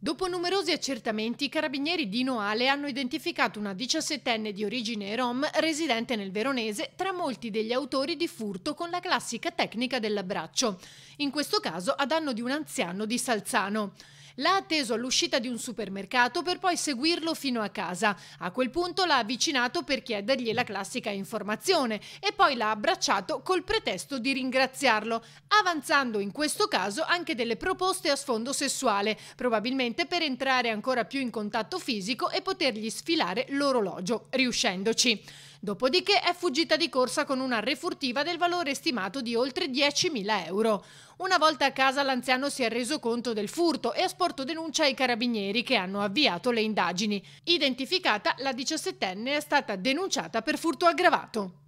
Dopo numerosi accertamenti, i carabinieri di Noale hanno identificato una 17enne di origine rom residente nel Veronese tra molti degli autori di furto con la classica tecnica dell'abbraccio, in questo caso a danno di un anziano di Salzano. L'ha atteso all'uscita di un supermercato per poi seguirlo fino a casa. A quel punto l'ha avvicinato per chiedergli la classica informazione e poi l'ha abbracciato col pretesto di ringraziarlo, avanzando in questo caso anche delle proposte a sfondo sessuale, probabilmente per entrare ancora più in contatto fisico e potergli sfilare l'orologio, riuscendoci. Dopodiché è fuggita di corsa con una refurtiva del valore stimato di oltre 10.000 euro. Una volta a casa l'anziano si è reso conto del furto e ha sporto denuncia ai carabinieri che hanno avviato le indagini. Identificata, la 17enne è stata denunciata per furto aggravato.